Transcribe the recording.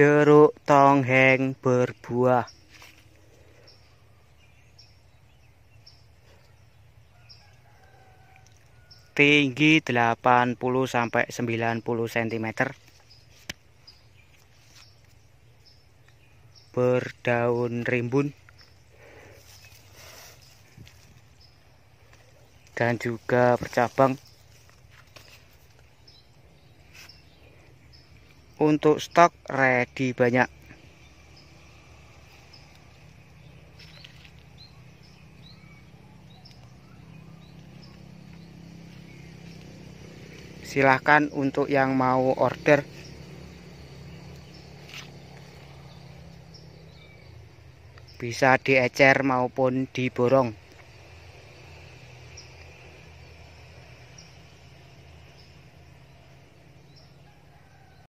jeruk tongheng berbuah tinggi 80 sampai 90 cm berdaun rimbun dan juga bercabang untuk stok ready banyak silahkan untuk yang mau order bisa diecer maupun diborong